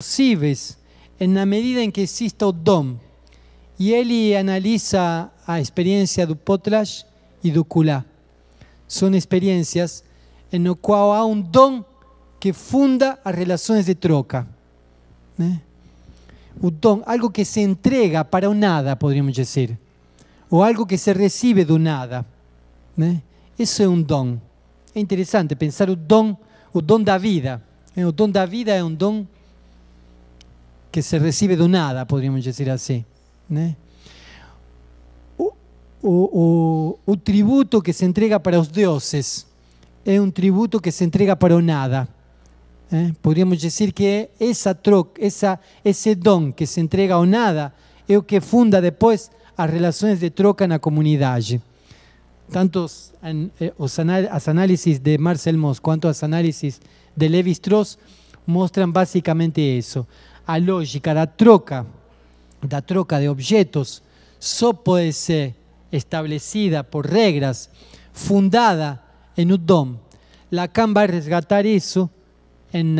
possíveis na medida em que exista o dom. E ele analisa a experiência do Potlash e do Kula. São experiências no qual há um dom que funda as relações de troca. Né? O dom, algo que se entrega para o nada, poderíamos dizer. Ou algo que se recebe do nada. Né? ¿eh? Isso é um dom. É interessante pensar o dom, o dom da vida. ¿eh? O dom da vida é um dom que se recibe de nada, podríamos decir así. O, tributo que se entrega para los dioses es un tributo que se entrega para nada. ¿eh? Podríamos decir que esa don esa que se entrega o nada es lo que funda después las relaciones de troca en la comunidad. Tanto eh, las análisis de Marcel Mauss como las análisis de Levi Strauss muestran básicamente eso a lógica da troca, da troca de objetos, só puede ser establecida por reglas fundada en un dom. Lacan va a resgatar eso en,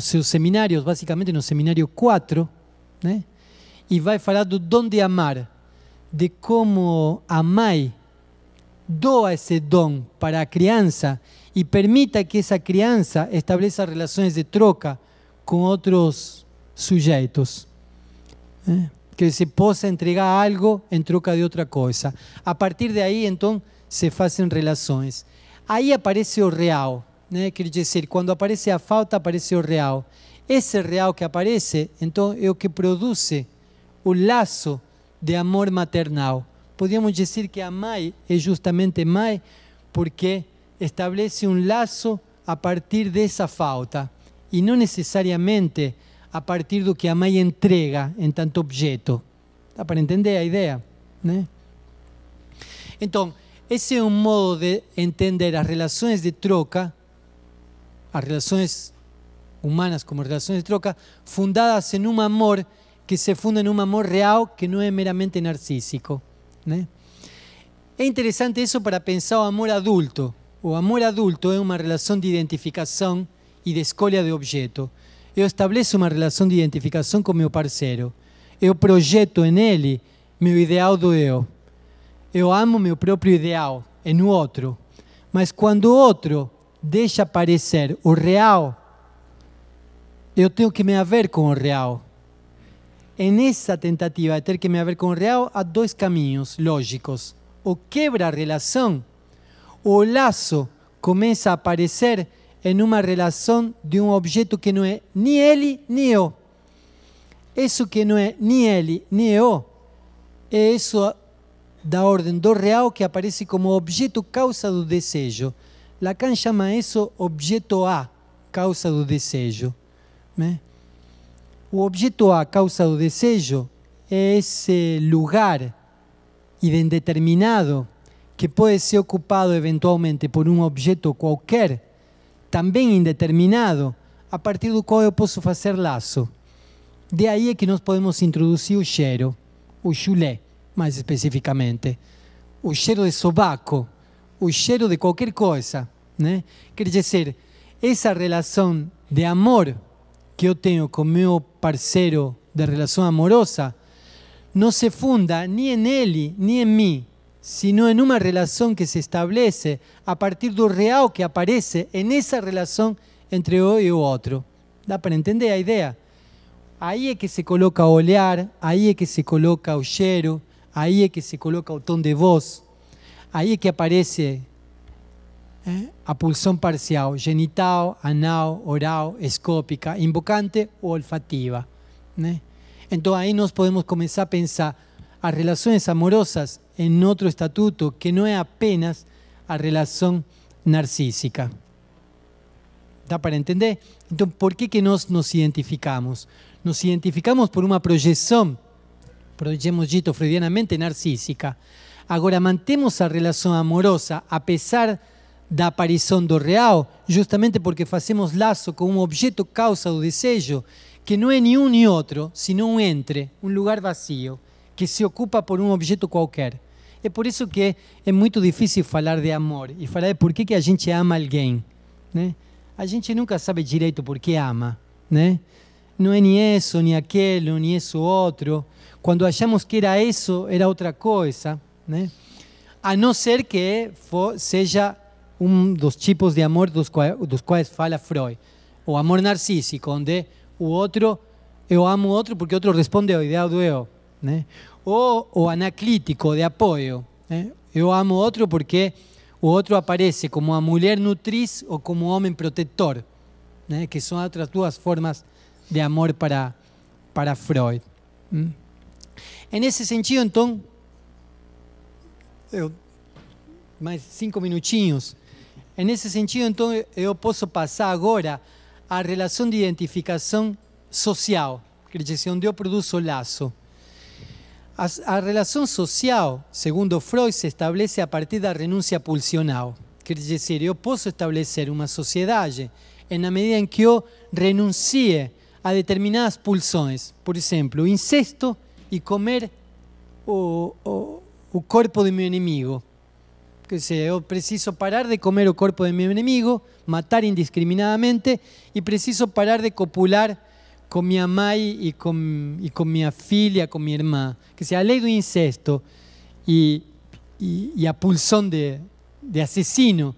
sus ah, en básicamente en en seminario 4, ¿eh? y va a hablar del don de amar, de cómo amai doa ese don para la crianza y permita que esa crianza establezca relaciones de troca com outros sujeitos. Né? ¿eh? Que se possa entregar algo em troca de outra coisa. A partir daí, então, se fazem relações. Aí aparece o real. Né? ¿eh? Quer dizer, quando aparece a falta, aparece o real. Esse real que aparece, então, é o que produz o laço de amor maternal. Podíamos dizer que a mãe é justamente mãe porque estabelece um laço a partir dessa falta e não necessariamente a partir do que a mãe entrega em tanto objeto. Dá para entender a ideia? Né? Então, esse é um modo de entender as relações de troca, as relações humanas como relações de troca, fundadas em um amor que se funda em um amor real que não é meramente narcísico. Né? É interessante isso para pensar o amor adulto. O amor adulto é uma relação de identificação e de escolha de objeto. Eu estabeleço uma relação de identificação com meu parceiro. Eu projeto nele meu ideal do eu. Eu amo meu próprio ideal em no outro. Mas quando o outro deixa aparecer o real, eu tenho que me haver com o real. E nessa tentativa de ter que me haver com o real, há dois caminhos lógicos. Ou quebra a relação, ou o laço começa a aparecer em uma relação de um objeto que não é nem ele nem eu. Isso que não é nem ele nem eu é isso da ordem do real que aparece como objeto causa do desejo. Lacan chama isso objeto A, causa do desejo. Né? O objeto A, causa do desejo, é esse lugar indeterminado que pode ser ocupado eventualmente por um objeto qualquer também indeterminado, a partir do qual eu posso fazer laço. De aí é que nós podemos introduzir o cheiro, o chulé, mais especificamente. O cheiro de sovaco, o cheiro de qualquer coisa. Né? Quer dizer, essa relação de amor que eu tenho com meu parceiro de relação amorosa não se funda nem nele, nem em mim, sino en una relación que se establece a partir do real que aparece en esa relación entre eu e o outro. Dá para entender a ideia? Aí é que se coloca o olhar, aí é que se coloca o cheiro, aí é que se coloca o tom de voz, aí é que aparece é, a pulsão parcial, genital, anal, oral, escópica, invocante ou olfativa. ¿eh? Então aí nós podemos começar a pensar as relações amorosas en otro estatuto que no es apenas a relación narcísica. Dá para entender? Então, por que, que nós nos identificamos? Nos identificamos por uma projeção, projetemos dito freudianamente, narcísica. Agora, mantemos a relação amorosa, a pesar da aparição do real, justamente porque fazemos laço com um objeto causa do desejo, que não é um nem outro, senão um entre, um lugar vazio, que se ocupa por um objeto qualquer. É por isso que é muito difícil falar de amor e falar de por que, que a gente ama alguém. Né? A gente nunca sabe direito por que ama. Né? Não é nem isso, nem aquilo, nem isso outro. Quando achamos que era isso, era outra coisa. Né? A não ser que for, seja um dos tipos de amor dos quais, dos quais fala Freud. O amor narcísico, onde o outro, eu amo o outro porque o outro responde ao ideal do eu né? Ou o anaclítico de apoio. Né? Eu amo outro porque o outro aparece como a mulher nutriz ou como homem protetor, né? que são outras duas formas de amor para, para Freud. Hum? esse sentido, então, mais cinco minutinhos. Em esse sentido, então, eu posso passar agora à relação de identificação social, que a Jession produz o laço. A, relação social, segundo Freud, se estabelece a partir da renúncia pulsional. Quer dizer, eu posso estabelecer uma sociedade na medida em que eu renuncie a determinadas pulsões. Por exemplo, incesto e comer o, o, o corpo de meu inimigo. Quer dizer, eu preciso parar de comer o corpo de meu inimigo, matar indiscriminadamente e preciso parar de copular con mi madre y con mi con mi mi hermana. Que sea ley ley incesto y y y a de, de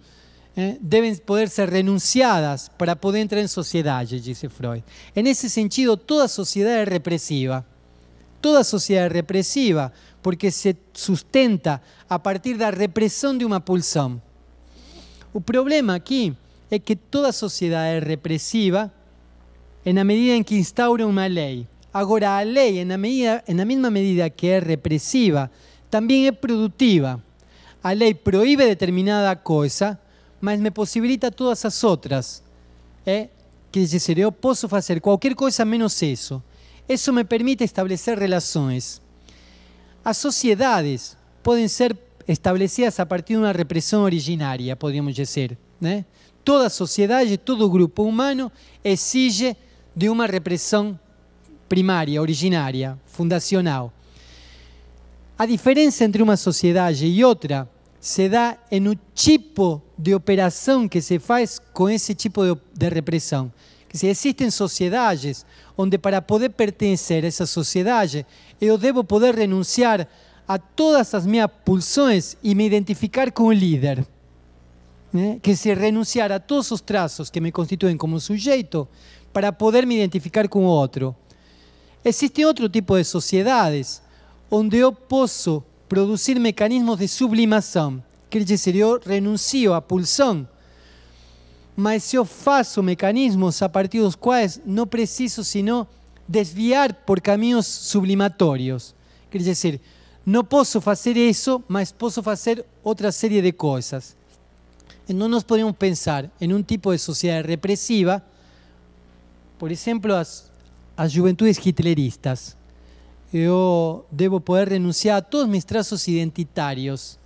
¿eh? deben poder ser renunciadas para poder entrar en sociedad, dice Freud. En ese sentido, toda sociedad es represiva. Toda sociedad es represiva porque se sustenta a partir de la represión de una pulsión. El problema aquí es que toda sociedad es represiva en la medida en que instaura una ley. Ahora, la ley, en la, medida, en la misma medida que es represiva, también es productiva. La ley prohíbe determinada cosa, mas me posibilita todas as outras. ¿eh? que quer eu posso fazer qualquer coisa menos isso. Isso me permite estabelecer relações. As sociedades podem ser estabelecidas a partir de uma repressão originária, podríamos dizer. ¿eh? Toda sociedade, todo grupo humano exige de uma repressão primária, originária, fundacional. A diferença entre uma sociedade e outra se dá no tipo de operação que se faz com esse tipo de, repressão. Se existem sociedades onde para poder pertencer a essa sociedade eu devo poder renunciar a todas as minhas pulsões e me identificar com o líder. ¿eh? que se renunciara a todos los trazos que me constituyen como sujeto para poderme identificar con otro. Existe otro tipo de sociedades donde yo puedo producir mecanismos de sublimación. Quiere decir, yo renuncio a pulsón, mas yo faço mecanismos a partir de los cuales no preciso sino desviar por caminos sublimatorios. Quiere decir, no puedo hacer eso, mas puedo hacer otra serie de cosas no nos podemos pensar en un tipo de sociedad represiva, por ejemplo, a, juventudes hitleristas. Yo debo poder renunciar a todos mis trazos identitarios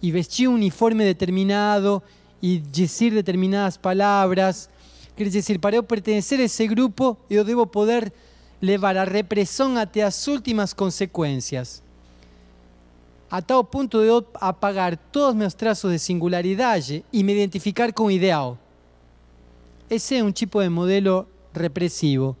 y vestir un uniforme determinado y decir determinadas palabras. Quiere decir, para yo pertenecer a ese grupo, yo debo poder llevar a represión hasta las últimas consecuencias a tal punto de apagar todos mis trazos de singularidad y me identificar con ideal. Ese es un tipo de modelo represivo.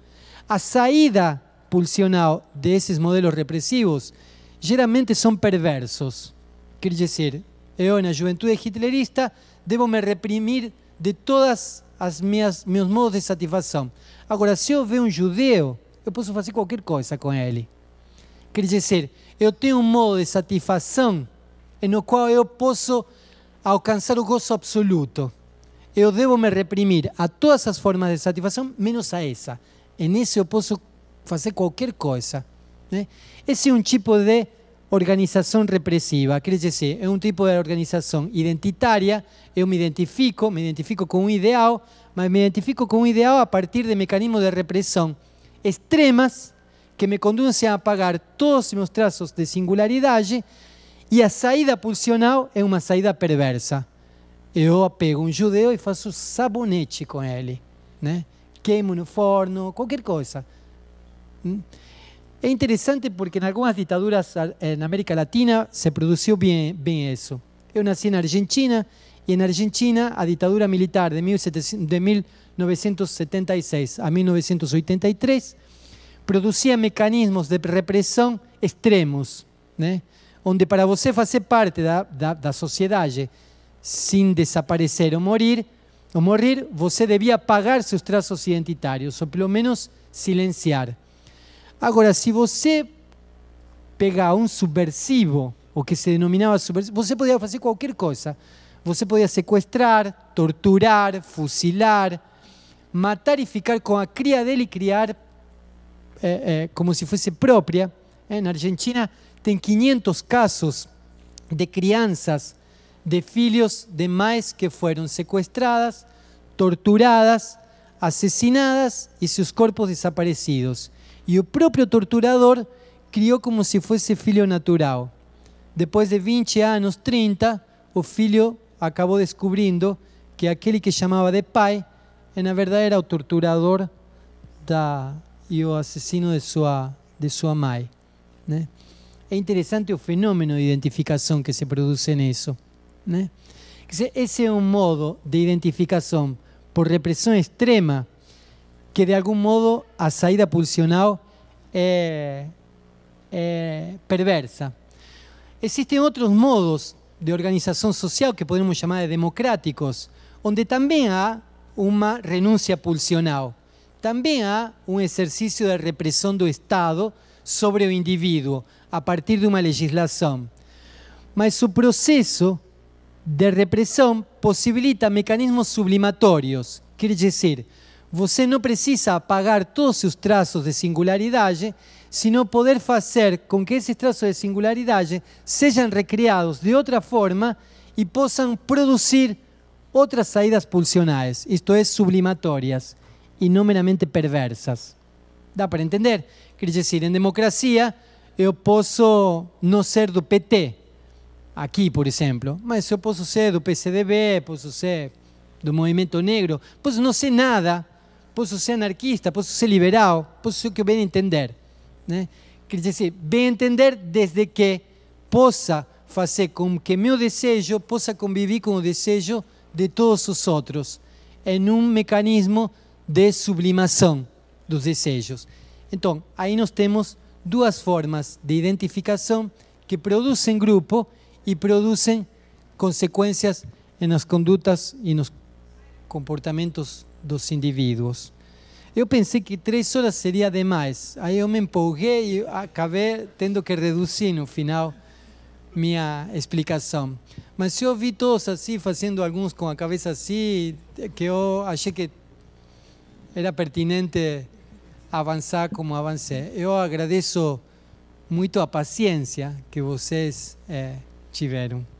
A saída pulsional esos modelos represivos generalmente son perversos. decir, yo en la juventud hitlerista debo me reprimir de todas mis modos de satisfacción. Agora, se eu ver um judeu, eu posso fazer qualquer coisa com ele. Quer eu tenho um modo de satisfação no qual eu posso alcançar o gozo absoluto. Eu devo me reprimir a todas as formas de satisfação, menos a essa. Em esse eu posso fazer qualquer coisa. Né? Esse é um tipo de organização repressiva, quer dizer, é um tipo de organização identitária, eu me identifico, me identifico com um ideal, mas me identifico com um ideal a partir de mecanismos de repressão extremas que me conducem a apagar todos os meus traços de singularidade e a saída pulsional é uma saída perversa. Eu pego um judeu e faço sabonete com ele, né? queimo no forno, qualquer coisa. É ¿Mm? interessante porque em algumas ditaduras na América Latina se produziu bem, bem isso. Eu nasci na Argentina e na Argentina a ditadura militar de 1976 a 1983 producía mecanismos de represión extremos, ¿eh? donde para usted hacer parte de la sociedad sin desaparecer o morir, O morir, morrer, debía pagar sus trazos identitarios o, por lo menos silenciar. si si pega a un subversivo, o que se denominaba subversivo, usted podía hacer cualquier cosa. Usted podía secuestrar, torturar, fusilar, matar y ficar con a de él y criar eh, eh, como si fuese propia. En Argentina ten 500 casos de crianzas de filios de mães que fueron secuestradas, torturadas, asesinadas y sus cuerpos desaparecidos. Y el propio torturador crió como si fuese filio natural. Después de 20 años, 30, el filho acabó descubriendo que aquel que llamaba de pai, en verdad era o torturador da, e o assassino de sua, de sua mãe. Né? É interessante o fenômeno de identificação que se produz nisso. Né? Esse é um modo de identificação por repressão extrema que, de algum modo, a saída pulsional é, é perversa. Existem outros modos de organização social que podemos chamar de democráticos, onde também há uma renúncia pulsional. También hay un ejercicio de represión del Estado sobre el individuo a partir de una legislación. Mas su proceso de represión posibilita mecanismos sublimatorios. Quiere decir, usted no precisa apagar todos sus trazos de singularidad, sino poder hacer con que esos trazos de singularidad sean recreados de otra forma y puedan producir otras salidas pulsionales, esto es, sublimatorias. e não meramente perversas. Dá para entender? Quer dizer, em democracia, eu posso não ser do PT, aqui, por exemplo, mas eu posso ser do PCDB, posso ser do movimento negro, posso não ser nada, posso ser anarquista, posso ser liberal, posso ser o que eu bem entender. Né? Quer dizer, bem entender desde que possa fazer com que meu desejo possa conviver com o desejo de todos os outros, em um mecanismo de sublimação dos desejos. Então, aí nós temos duas formas de identificação que produzem grupo e produzem consequências nas condutas e nos comportamentos dos indivíduos. Eu pensei que três horas seria demais, aí eu me empolguei e acabei tendo que reduzir no final minha ah, explicação. Mas eu vi todos assim, fazendo alguns com a cabeça assim, que eu achei que era pertinente avançar como avancei. Eu agradeço muito a paciência que vocês é, tiveram. Eh,